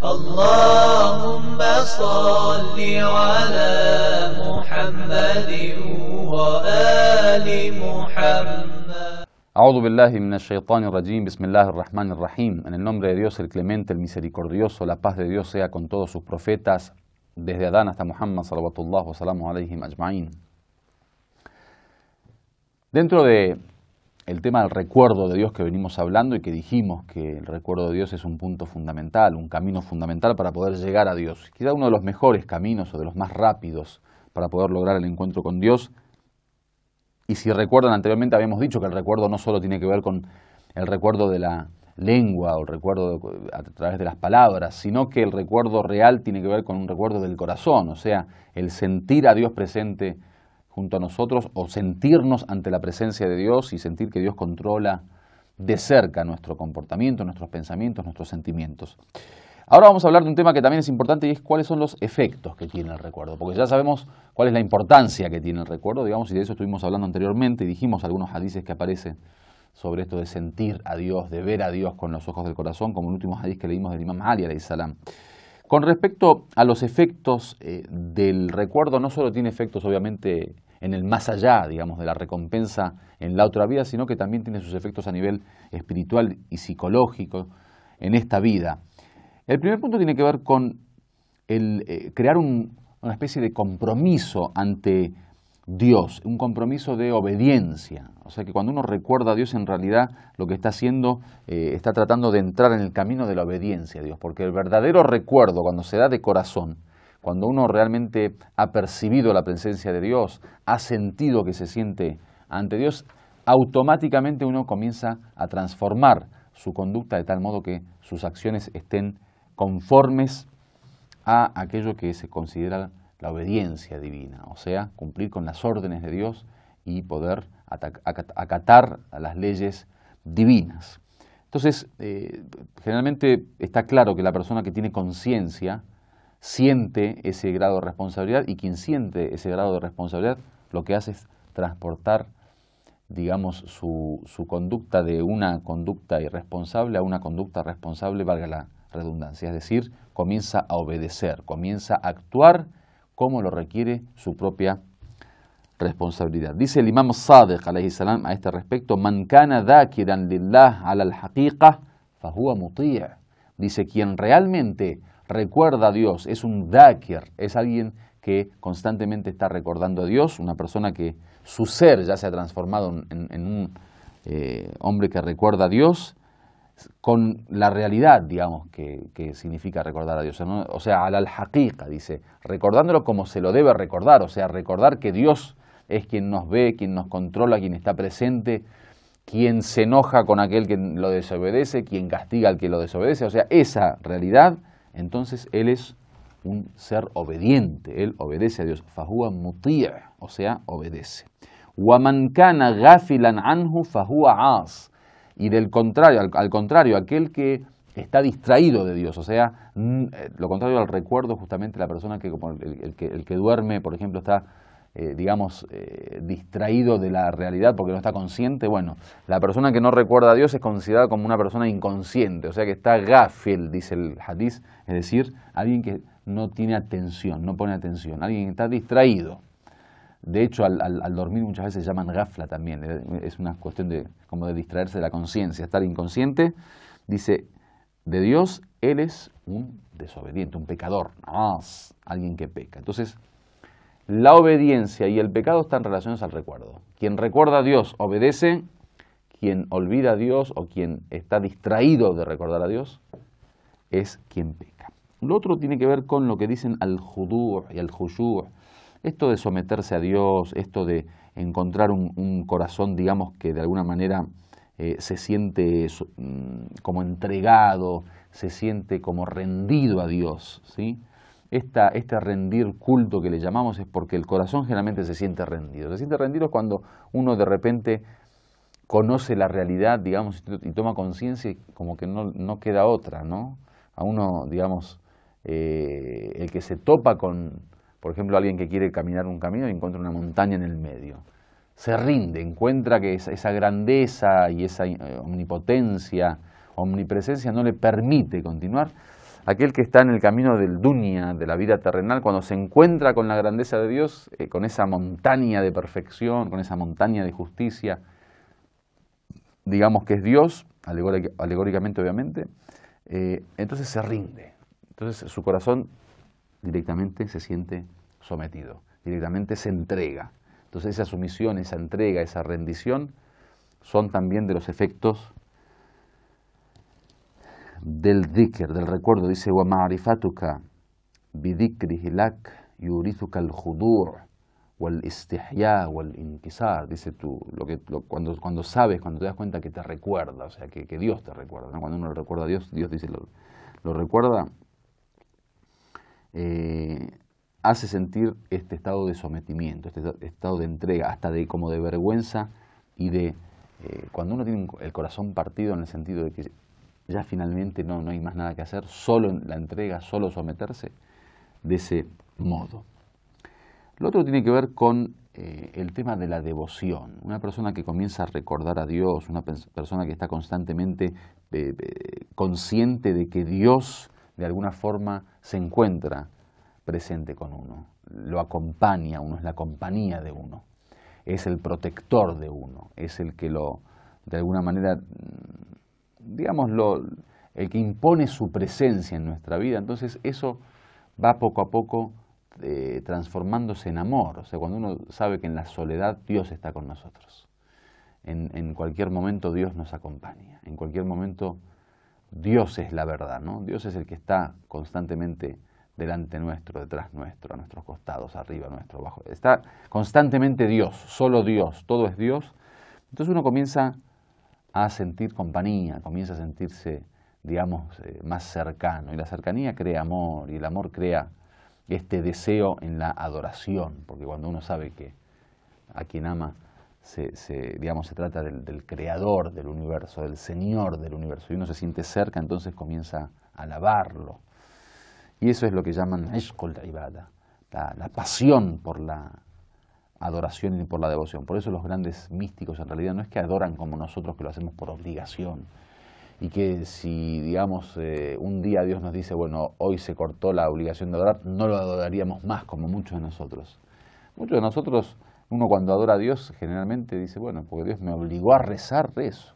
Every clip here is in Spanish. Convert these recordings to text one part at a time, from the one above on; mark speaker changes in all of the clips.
Speaker 1: Allahumma صل ala ali أعوذ بالله من الشيطان الرجيم بسم الله En el nombre de Dios el clemente, el misericordioso, la paz de Dios sea con todos sus profetas, desde Adán hasta Muhammad, salvatullah, wa salamu alayhim ajma'in. Dentro de el tema del recuerdo de Dios que venimos hablando y que dijimos que el recuerdo de Dios es un punto fundamental, un camino fundamental para poder llegar a Dios. Quizá uno de los mejores caminos o de los más rápidos para poder lograr el encuentro con Dios. Y si recuerdan anteriormente habíamos dicho que el recuerdo no solo tiene que ver con el recuerdo de la lengua o el recuerdo a través de las palabras, sino que el recuerdo real tiene que ver con un recuerdo del corazón, o sea, el sentir a Dios presente junto a nosotros o sentirnos ante la presencia de Dios y sentir que Dios controla de cerca nuestro comportamiento, nuestros pensamientos, nuestros sentimientos. Ahora vamos a hablar de un tema que también es importante y es cuáles son los efectos que tiene el recuerdo, porque ya sabemos cuál es la importancia que tiene el recuerdo, digamos, y de eso estuvimos hablando anteriormente y dijimos algunos hadices que aparecen sobre esto de sentir a Dios, de ver a Dios con los ojos del corazón, como el último hadiz que leímos del Imam Ali, alayhi salam. Con respecto a los efectos eh, del recuerdo, no solo tiene efectos obviamente en el más allá, digamos, de la recompensa en la otra vida, sino que también tiene sus efectos a nivel espiritual y psicológico en esta vida. El primer punto tiene que ver con el, eh, crear una especie de compromiso ante Dios, un compromiso de obediencia. O sea que cuando uno recuerda a Dios en realidad lo que está haciendo, eh, está tratando de entrar en el camino de la obediencia a Dios, porque el verdadero recuerdo cuando se da de corazón, cuando uno realmente ha percibido la presencia de Dios, ha sentido que se siente ante Dios, automáticamente uno comienza a transformar su conducta de tal modo que sus acciones estén conformes a aquello que se considera la obediencia divina, o sea, cumplir con las órdenes de Dios y poder acatar a las leyes divinas. Entonces, eh, generalmente está claro que la persona que tiene conciencia siente ese grado de responsabilidad y quien siente ese grado de responsabilidad lo que hace es transportar, digamos, su, su conducta de una conducta irresponsable a una conducta responsable, valga la redundancia, es decir, comienza a obedecer, comienza a actuar como lo requiere su propia responsabilidad. Dice el Imam Sadiq a este respecto, "Man kana al fahuwa muti'." Dice quien realmente recuerda a Dios es un dakir. es alguien que constantemente está recordando a Dios, una persona que su ser ya se ha transformado en, un eh, hombre que recuerda a Dios con la realidad, digamos, que, significa recordar a Dios. O sea, al al-haqiqa, dice, recordándolo como se lo debe recordar, o sea, recordar que Dios es quien nos ve, quien nos controla, quien está presente, quien se enoja con aquel que lo desobedece, quien castiga al que lo desobedece, o sea, esa realidad, entonces Él es un ser obediente, Él obedece a Dios. Fahua muti'a, o sea, obedece. Wamankana gafilan anhu fahua as y del contrario, al, contrario, aquel que está distraído de Dios, o sea, eh, lo contrario al recuerdo, justamente la persona que, como el, que, duerme, por ejemplo, está, eh, digamos, eh, distraído de la realidad porque no está consciente, bueno, la persona que no recuerda a Dios es considerada como una persona inconsciente, o sea, que está gafel, dice el hadiz, es decir, alguien que no tiene atención, no pone atención, alguien que está distraído. De hecho, al, dormir muchas veces se llaman gafla también. Eh, es una cuestión de como de distraerse de la conciencia, estar inconsciente. Dice, de Dios, Él es un desobediente, un pecador, nada más, alguien que peca. Entonces, la obediencia y el pecado están relacionados al recuerdo. Quien recuerda a Dios obedece, quien olvida a Dios o quien está distraído de recordar a Dios es quien peca. Lo otro tiene que ver con lo que dicen al judur y al juyur, esto de someterse a Dios, esto de encontrar un, corazón, digamos, que de alguna manera eh, se siente mm, como entregado, se siente como rendido a Dios, ¿sí? Esta, este rendir culto que le llamamos es porque el corazón generalmente se siente rendido. Se siente rendido cuando uno de repente conoce la realidad, digamos, y toma conciencia y como que no, queda otra, ¿no? A uno, digamos, eh, el que se topa con, por ejemplo, alguien que quiere caminar un camino y encuentra una montaña en el medio. Se rinde, encuentra que esa grandeza y esa eh, omnipotencia, omnipresencia no le permite continuar. Aquel que está en el camino del dunya, de la vida terrenal, cuando se encuentra con la grandeza de Dios, eh, con esa montaña de perfección, con esa montaña de justicia, digamos que es Dios, alegóricamente obviamente, eh, entonces se rinde. Entonces su corazón directamente se siente sometido, directamente se entrega. Entonces esa sumisión, esa entrega, esa rendición son también de los efectos del dhikr, del recuerdo. Dice, wa al-khudur wal istihya wal dice tú, lo que, cuando, cuando sabes, cuando te das cuenta que te recuerda, o sea, que, Dios te recuerda, cuando uno recuerda a Dios, Dios dice, lo recuerda, eh, hace sentir este estado de sometimiento, este estado de entrega, hasta de como de vergüenza y de eh, cuando uno tiene el corazón partido en el sentido de que ya finalmente no, no hay más nada que hacer, solo la entrega, solo someterse de ese modo. Lo otro tiene que ver con eh, el tema de la devoción. Una persona que comienza a recordar a Dios, una persona que está constantemente consciente de que Dios de alguna forma se encuentra presente con uno, lo acompaña uno, es la compañía de uno, es el protector de uno, es el que lo, de alguna manera, mm, digámoslo, el que impone su presencia en nuestra vida. Entonces eso va poco a poco eh, transformándose en amor, o sea, cuando uno sabe que en la soledad Dios está con nosotros. En, en cualquier momento Dios nos acompaña, en cualquier momento Dios es la verdad, ¿no? Dios es el que está constantemente delante nuestro, detrás nuestro, a nuestros costados, arriba nuestro, abajo. Está constantemente Dios, solo Dios, todo es Dios. Entonces uno comienza a sentir compañía, comienza a sentirse, digamos, eh, más cercano. Y la cercanía crea amor, y el amor crea este deseo en la adoración, porque cuando uno sabe que a quien ama se, digamos, se trata del, creador del universo, del señor del universo, y uno se siente cerca, entonces comienza a alabarlo. Y eso es lo que llaman la, la pasión por la adoración y por la devoción. Por eso los grandes místicos en realidad no es que adoran como nosotros que lo hacemos por obligación, y que si, digamos, eh, un día Dios nos dice, bueno, hoy se cortó la obligación de adorar, no lo adoraríamos más como muchos de nosotros. Muchos de nosotros uno cuando adora a Dios generalmente dice, bueno, porque Dios me obligó a rezar eso,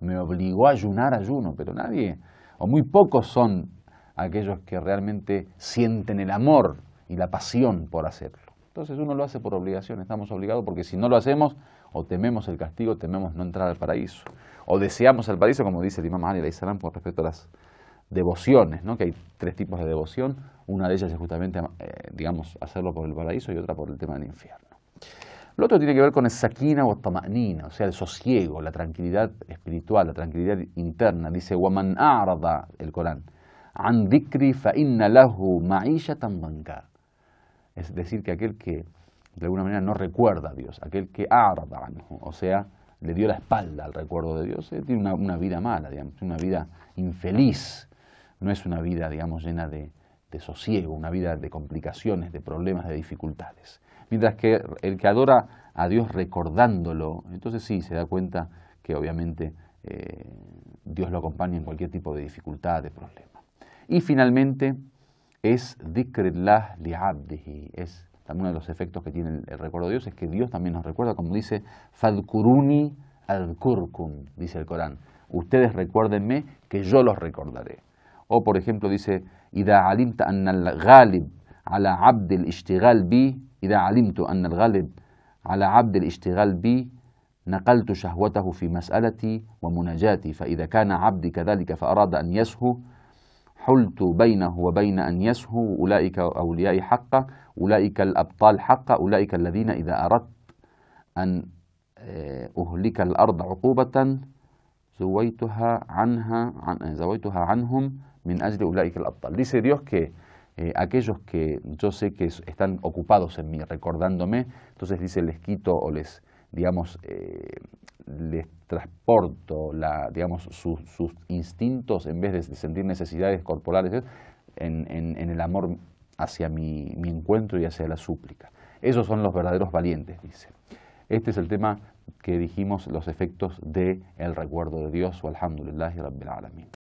Speaker 1: me obligó a ayunar ayuno, pero nadie, o muy pocos son aquellos que realmente sienten el amor y la pasión por hacerlo. Entonces uno lo hace por obligación, estamos obligados porque si no lo hacemos, o tememos el castigo, tememos no entrar al paraíso, o deseamos el paraíso, como dice el imam Ali Salam con respecto a las devociones, ¿no? que hay tres tipos de devoción, una de ellas es justamente, eh, digamos, hacerlo por el paraíso y otra por el tema del infierno. Lo otro tiene que ver con el sakina o tamanina, o sea, el sosiego, la tranquilidad espiritual, la tranquilidad interna. Dice, waman arda el Corán, Andikri fa inna lahu Es decir, que aquel que de alguna manera no recuerda a Dios, aquel que arda, o sea, le dio la espalda al recuerdo de Dios, eh, tiene una, vida mala, una vida infeliz, no es una vida, digamos, llena de sosiego, una vida de complicaciones, de problemas, de dificultades. Mientras que el que adora a Dios recordándolo, entonces sí, se da cuenta que obviamente eh, Dios lo acompaña en cualquier tipo de dificultad, de problema. Y finalmente es dikrillah li'abdihi, es también uno de los efectos que tiene el, recuerdo de Dios, es que Dios también nos recuerda, como dice, fadkuruni adkurkum, dice el Corán, ustedes recuérdenme que yo los recordaré. O por ejemplo dice, ida alimta al-ghalib ala إذا علمت أن الغالب على عبد الاشتغال بي نقلت شهوته في مسألتي ومناجاتي فإذا كان عبدي كذلك فأراد أن يسهو حلت بينه وبين أن يسهو أولئك أوليائي حقا أولئك الأبطال حقا أولئك الذين إذا أردت أن آه، أهلك الأرض عقوبة زويتها عنها عن زويتها عنهم من أجل أولئك الأبطال. Dice Dios que Eh, aquellos que yo sé que están ocupados en mí, recordándome, entonces dice, les quito o les, digamos, eh, les transporto la, digamos, sus, instintos en vez de sentir necesidades corporales en, el amor hacia mi, encuentro y hacia la súplica. Esos son los verdaderos valientes, dice. Este es el tema que dijimos, los efectos del el recuerdo de Dios, o alhamdulillah y rabbil alamin.